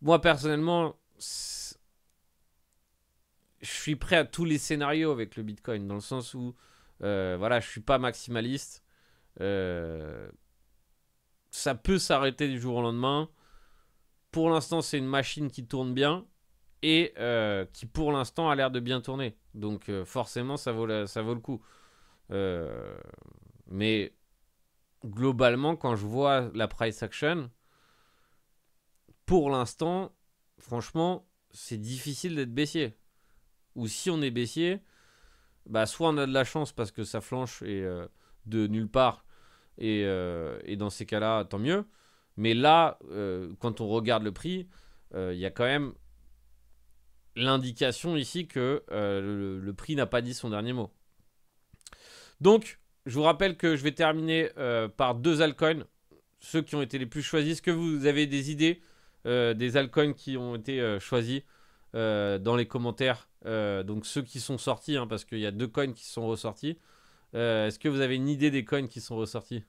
moi, personnellement, je suis prêt à tous les scénarios avec le Bitcoin, dans le sens où euh, voilà, je suis pas maximaliste. Euh, ça peut s'arrêter du jour au lendemain. Pour l'instant, c'est une machine qui tourne bien et euh, qui, pour l'instant, a l'air de bien tourner. Donc, forcément, ça vaut, ça vaut le coup. mais globalement, quand je vois la price action, pour l'instant, franchement, c'est difficile d'être baissier. Ou si on est baissier, bah, soit on a de la chance parce que ça flanche est euh, de nulle part, euh, et, dans ces cas-là, tant mieux. Mais là, euh, quand on regarde le prix, il y a quand même l'indication ici que le, le, prix n'a pas dit son dernier mot. Donc, je vous rappelle que je vais terminer par deux altcoins, ceux qui ont été les plus choisis. Est-ce que vous avez des idées des altcoins qui ont été choisis dans les commentaires euh, donc ceux qui sont sortis, hein, parce qu'il y a deux coins qui sont ressortis. Euh, est-ce que vous avez une idée des coins qui sont ressortis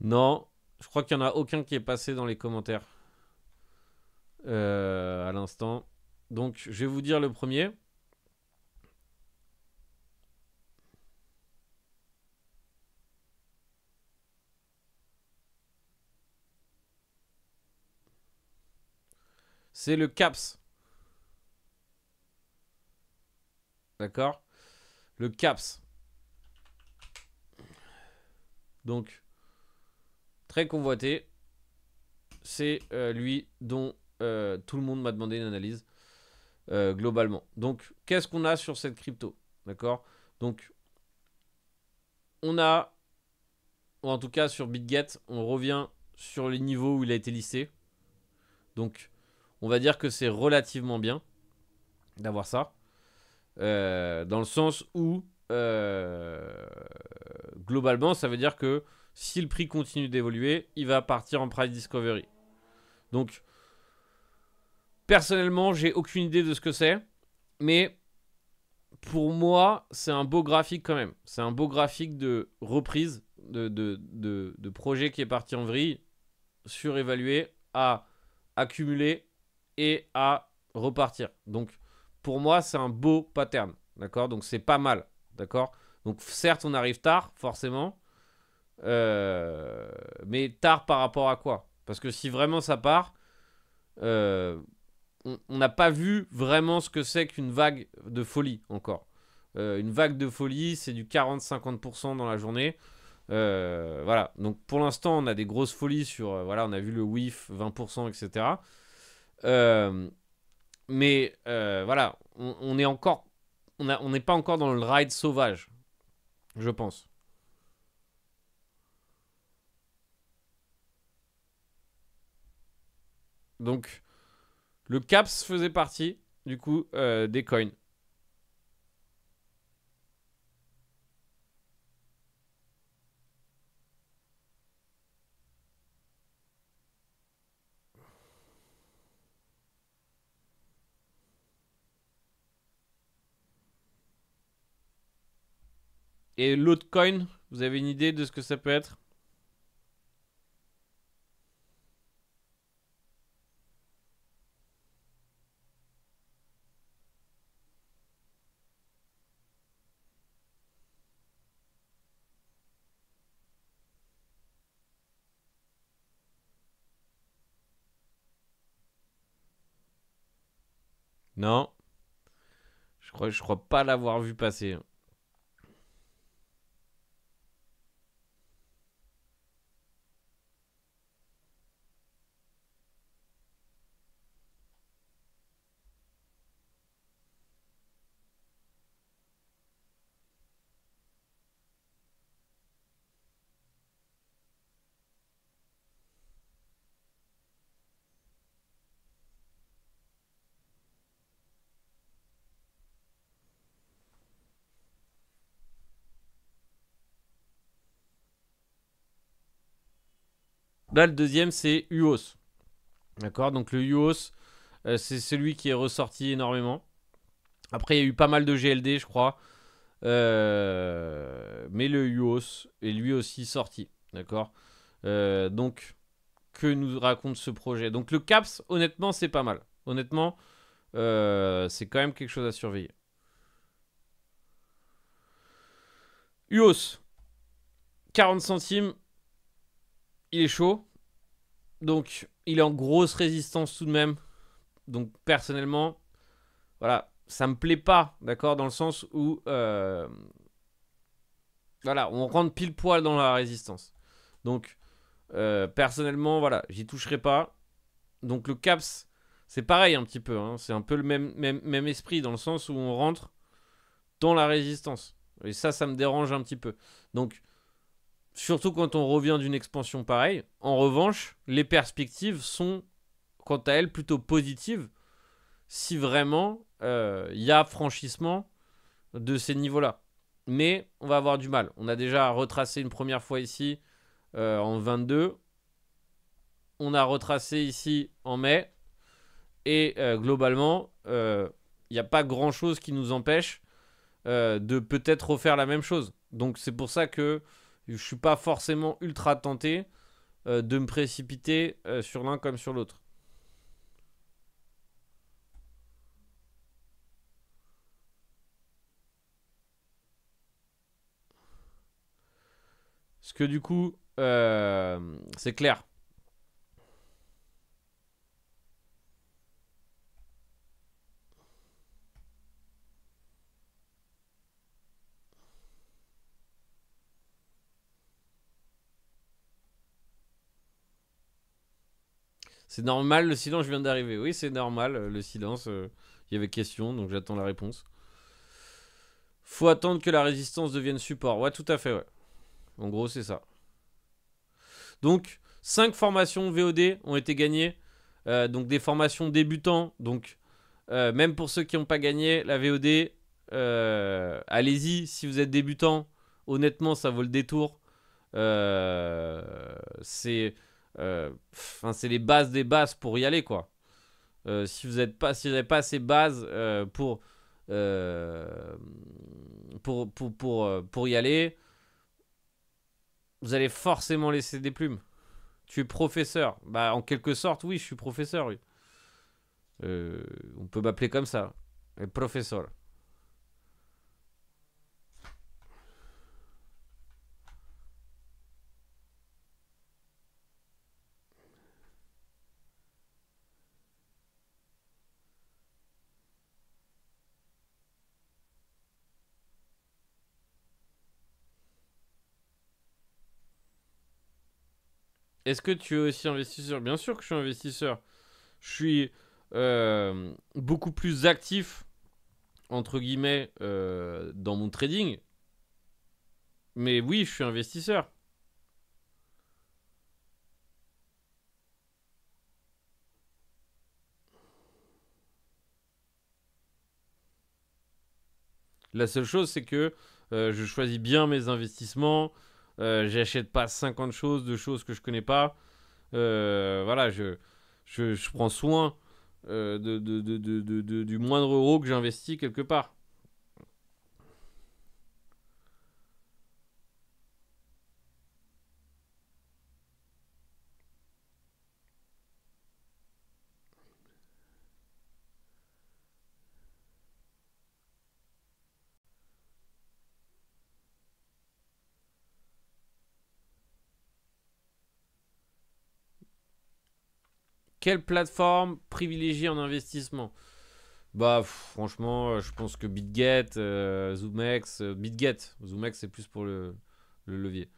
Non, je crois qu'il n'y en a aucun qui est passé dans les commentaires euh, à l'instant. Donc, je vais vous dire le premier. C'est le CAPS. D'accord Le CAPS. Donc, très convoité. C'est euh, lui dont euh, tout le monde m'a demandé une analyse. Euh, globalement. Donc, qu'est-ce qu'on a sur cette crypto D'accord Donc, on a, en tout cas sur BitGet, on revient sur les niveaux où il a été listé. Donc, on va dire que c'est relativement bien d'avoir ça. Euh, dans le sens où, euh, globalement, ça veut dire que si le prix continue d'évoluer, il va partir en price discovery. Donc, Personnellement, j'ai aucune idée de ce que c'est, mais pour moi, c'est un beau graphique quand même. C'est un beau graphique de reprise, de, de, projet qui est parti en vrille, surévalué, à accumuler et à repartir. Donc, pour moi, c'est un beau pattern. D'accord Donc, c'est pas mal. D'accord Donc, certes, on arrive tard, forcément. Euh, mais tard par rapport à quoi Parce que si vraiment ça part, euh, on n'a pas vu vraiment ce que c'est qu'une vague de folie encore. Euh, une vague de folie, c'est du 40-50% dans la journée. Euh, voilà. Donc pour l'instant, on a des grosses folies sur. Euh, voilà, on a vu le WIF 20%, etc. mais voilà, on, est encore. On n'est pas encore dans le ride sauvage, je pense. Donc, le CAPS faisait partie, du coup, euh, des coins. Et l'autre coin, vous avez une idée de ce que ça peut être Non. Je crois, je crois pas l'avoir vu passer. le deuxième, c'est UOS. D'accord Donc le UOS, euh, c'est celui qui est ressorti énormément. Après, il y a eu pas mal de GLD, je crois. Euh, mais le UOS est lui aussi sorti. D'accord euh, Donc, que nous raconte ce projet Donc le CAPS, honnêtement, c'est pas mal. Honnêtement, c'est quand même quelque chose à surveiller. UOS, 40 centimes, il est chaud. Donc, il est en grosse résistance tout de même. Donc, personnellement, voilà, ça me plaît pas, d'accord Dans le sens où, euh, voilà, on rentre pile poil dans la résistance. Donc, euh, personnellement, voilà, j'y toucherai pas. Donc, le CAPS, c'est pareil un petit peu. Hein. c'est un peu le même, même, même esprit, dans le sens où on rentre dans la résistance. Et ça, ça me dérange un petit peu. Donc, Surtout quand on revient d'une expansion pareille. En revanche, les perspectives sont, quant à elles, plutôt positives si vraiment il euh, y a franchissement de ces niveaux-là. Mais on va avoir du mal. On a déjà retracé une première fois ici euh, en 22. On a retracé ici en mai. Et euh, globalement, il n'y a pas grand-chose qui nous empêche de peut-être refaire la même chose. Donc c'est pour ça que je suis pas forcément ultra tenté euh, de me précipiter euh, sur l'un comme sur l'autre. Ce que du coup, euh, c'est clair. C'est normal le silence, je viens d'arriver. Oui, c'est normal euh, le silence. Euh, il y avait question, donc j'attends la réponse. Faut attendre que la résistance devienne support. Ouais, tout à fait, ouais. En gros, c'est ça. Donc, 5 formations VOD ont été gagnées. Euh, donc, des formations débutants. Donc, même pour ceux qui n'ont pas gagné la VOD, allez-y. Si vous êtes débutant, honnêtement, ça vaut le détour. c'est euh, enfin, c'est les bases des bases pour y aller, quoi. Euh, si vous n'avez pas, si pas ces bases euh, pour, pour, pour, pour, y aller, vous allez forcément laisser des plumes. Tu es professeur. Bah, en quelque sorte, oui, je suis professeur. on peut m'appeler comme ça. professeur. Est-ce que tu es aussi investisseur Bien sûr que je suis investisseur. Je suis euh, beaucoup plus actif, entre guillemets, euh, dans mon trading. Mais oui, je suis investisseur. La seule chose, c'est que euh, je choisis bien mes investissements. Euh, j'achète pas 50 choses de choses que je connais pas. Euh, voilà, je, je, je, prends soin euh, de, de, de, du moindre euro que j'investis quelque part. Quelle plateforme privilégier en investissement Bah, franchement, euh, je pense que BitGet, euh, Zoomex, ZoomX, euh, BitGet. ZoomX, c'est plus pour le, levier.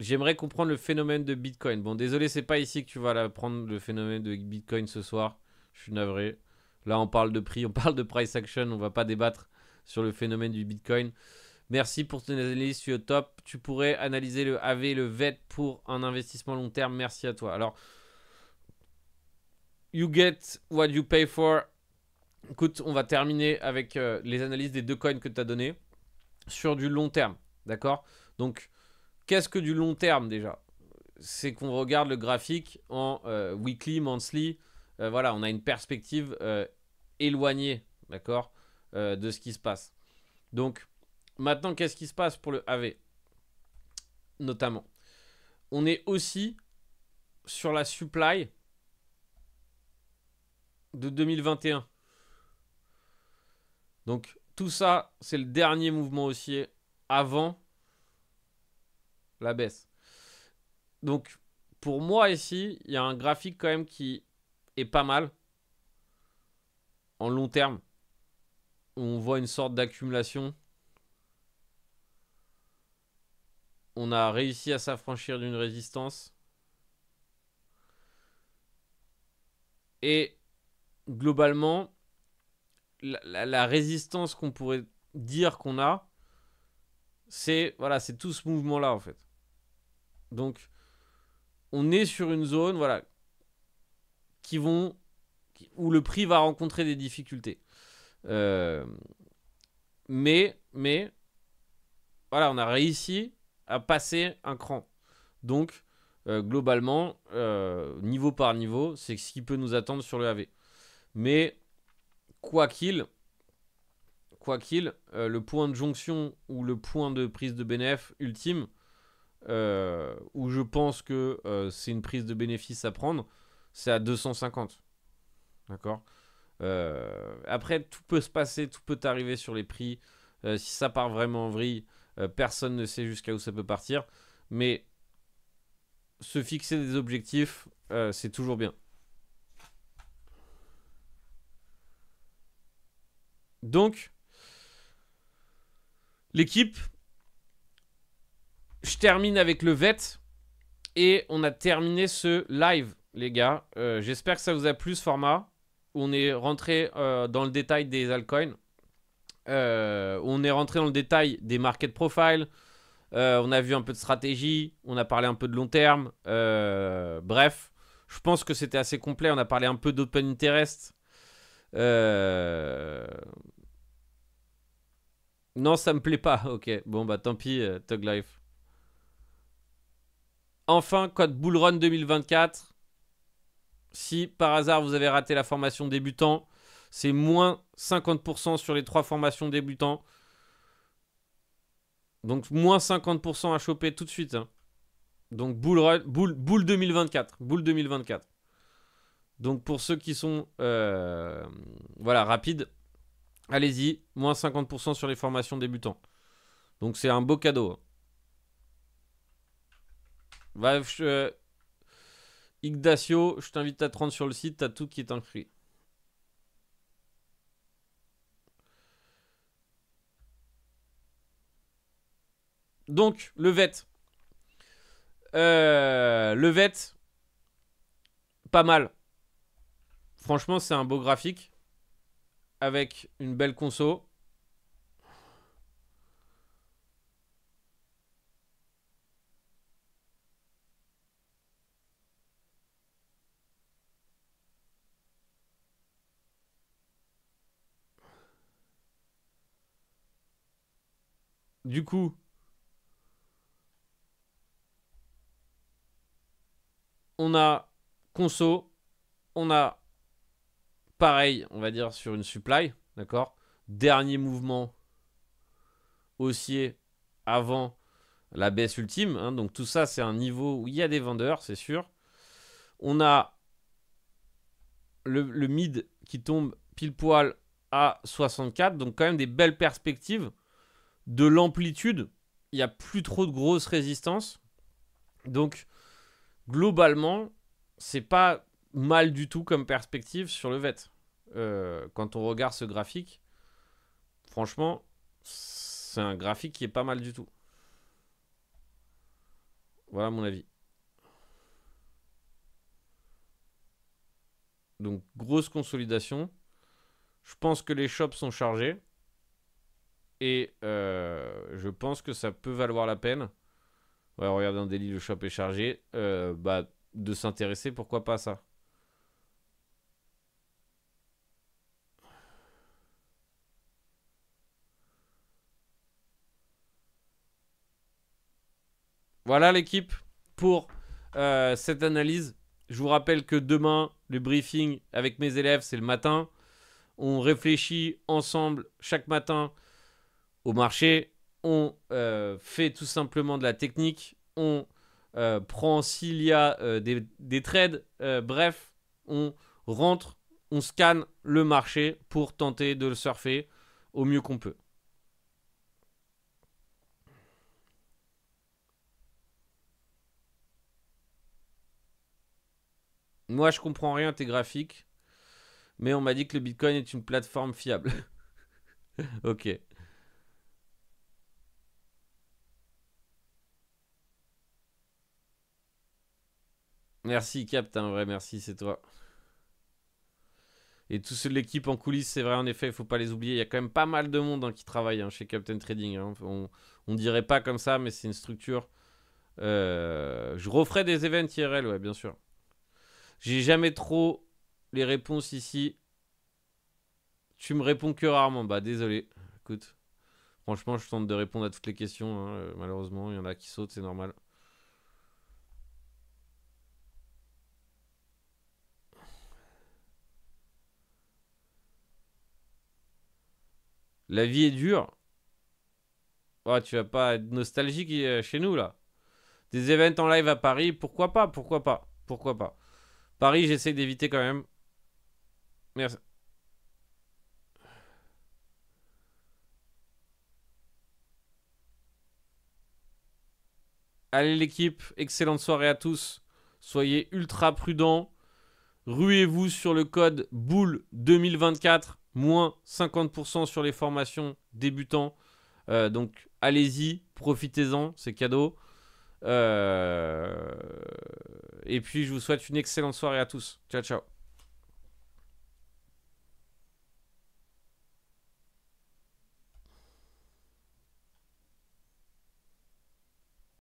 J'aimerais comprendre le phénomène de Bitcoin. Bon, désolé, c'est pas ici que tu vas prendre le phénomène de Bitcoin ce soir. Je suis navré. Là, on parle de prix, on parle de price action. On va pas débattre sur le phénomène du Bitcoin. Merci pour ton analyse, tu es au top. Tu pourrais analyser le AV et le VET pour un investissement long terme. Merci à toi. Alors, You get what you pay for. Écoute, on va terminer avec euh, les analyses des deux coins que tu as donné sur du long terme. D'accord Donc, qu'est-ce que du long terme déjà C'est qu'on regarde le graphique en euh, weekly, monthly. Euh, voilà, on a une perspective éloignée, d'accord, de ce qui se passe. Donc, maintenant, qu'est-ce qui se passe pour le AV Notamment, on est aussi sur la supply de 2021. Donc tout ça, c'est le dernier mouvement haussier avant la baisse. Donc pour moi ici, il y a un graphique quand même qui est pas mal en long terme. On voit une sorte d'accumulation. On a réussi à s'affranchir d'une résistance. Et globalement, la, résistance qu'on pourrait dire qu'on a, c'est voilà, c'est tout ce mouvement-là en fait. Donc, on est sur une zone, voilà, qui vont où le prix va rencontrer des difficultés. Euh, mais, mais, voilà, on a réussi à passer un cran. Donc, euh, globalement, euh, niveau par niveau, c'est ce qui peut nous attendre sur le AV. Mais quoi qu'il, quoi qu'il, euh, le point de jonction ou le point de prise de bénéfice ultime, euh, où je pense que euh, c'est une prise de bénéfice à prendre, c'est à 250. D'accord Après, tout peut se passer, tout peut arriver sur les prix. si ça part vraiment en vrille, personne ne sait jusqu'à où ça peut partir. Mais se fixer des objectifs, c'est toujours bien. Donc, l'équipe, je termine avec le VET. Et on a terminé ce live, les gars. Euh, j'espère que ça vous a plu ce format. On est rentré euh, dans le détail des altcoins. Euh, on est rentré dans le détail des market profiles. on a vu un peu de stratégie. On a parlé un peu de long terme. bref, je pense que c'était assez complet. On a parlé un peu d'open interest. Non, ça me plaît pas. Ok, bon bah tant pis, euh, Tug Life. Enfin, code Bullrun 2024. Si par hasard vous avez raté la formation débutant, c'est moins 50% sur les trois formations débutants. Donc moins 50% à choper tout de suite. Hein. Donc Bullrun, Bull, boule 2024. boule 2024. Donc pour ceux qui sont euh, voilà rapides, Allez-y, moins 50% sur les formations débutants. Donc c'est un beau cadeau. Hein. Va euh, Igdacio, je t'invite à te rendre sur le site, t'as tout qui est inscrit. Donc, le VET. Euh, le VET, pas mal. Franchement, c'est un beau graphique avec une belle conso. Du coup, on a conso, on a Pareil, on va dire sur une supply, d'accord Dernier mouvement haussier avant la baisse ultime. Hein, donc tout ça, c'est un niveau où il y a des vendeurs, c'est sûr. On a le, mid qui tombe pile poil à 64. Donc quand même des belles perspectives. De l'amplitude, il n'y a plus trop de grosses résistances. Donc globalement, c'est pas mal du tout comme perspective sur le VET. Euh, quand on regarde ce graphique, franchement, c'est un graphique qui est pas mal du tout. Voilà mon avis. Donc grosse consolidation. Je pense que les shops sont chargés. Et euh, je pense que ça peut valoir la peine. Ouais, regardez, un délit, le shop est chargé. Euh, bah, de s'intéresser, pourquoi pas ça Voilà l'équipe pour euh, cette analyse. Je vous rappelle que demain, le briefing avec mes élèves, c'est le matin. On réfléchit ensemble chaque matin au marché. On euh, fait tout simplement de la technique. On euh, prend s'il y a des, des, trades. bref, on rentre, on scanne le marché pour tenter de le surfer au mieux qu'on peut. Moi, je comprends rien à tes graphiques, mais on m'a dit que le Bitcoin est une plateforme fiable. *laughs* ok. Merci Captain. vrai merci, c'est toi. Et tous ceux l'équipe en coulisses, c'est vrai en effet, il faut pas les oublier. Il y a quand même pas mal de monde hein, qui travaille hein, chez Captain Trading. Hein. On, on dirait pas comme ça, mais c'est une structure. Euh, je referai des events IRL, ouais, bien sûr. J'ai jamais trop les réponses ici. Tu me réponds que rarement. Bah, désolé. Écoute, franchement, je tente de répondre à toutes les questions. Hein, euh, malheureusement, il y en a qui sautent, c'est normal. La vie est dure. Oh, tu vas pas être nostalgique euh, chez nous, là. Des événements en live à Paris, pourquoi pas, pourquoi pas, pourquoi pas. Paris, j'essaie d'éviter quand même. Merci. Allez l'équipe, excellente soirée à tous. Soyez ultra prudents. Ruez-vous sur le code boule 2024 moins 50% sur les formations débutants. Euh, donc allez-y, profitez-en, c'est cadeau. Euh, et puis, je vous souhaite une excellente soirée à tous. Ciao, ciao.